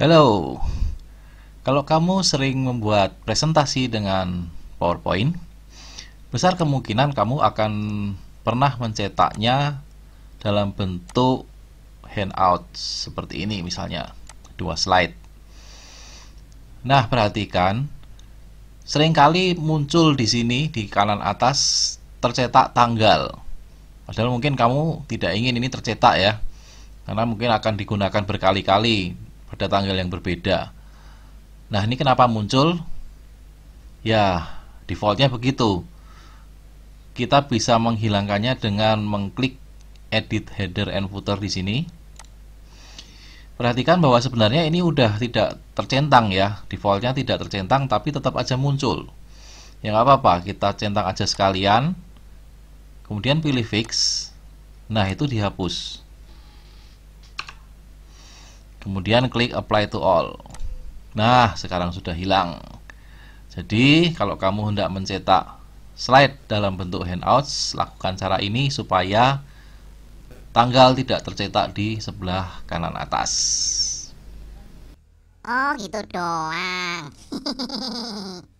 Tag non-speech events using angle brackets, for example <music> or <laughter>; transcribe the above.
Hello. Kalau kamu sering membuat presentasi dengan PowerPoint, besar kemungkinan kamu akan pernah mencetaknya dalam bentuk handout seperti ini misalnya, dua slide. Nah, perhatikan seringkali muncul di sini di kanan atas tercetak tanggal. Padahal mungkin kamu tidak ingin ini tercetak ya. Karena mungkin akan digunakan berkali-kali pada tanggal yang berbeda. Nah, ini kenapa muncul? Ya, defaultnya begitu. Kita bisa menghilangkannya dengan mengklik edit header and footer di sini. Perhatikan bahwa sebenarnya ini udah tidak tercentang ya, defaultnya tidak tercentang tapi tetap aja muncul. Ya nggak apa-apa, kita centang aja sekalian. Kemudian pilih fix. Nah, itu dihapus kemudian klik apply to all nah sekarang sudah hilang jadi kalau kamu hendak mencetak slide dalam bentuk handouts lakukan cara ini supaya tanggal tidak tercetak di sebelah kanan atas oh gitu doang <laughs>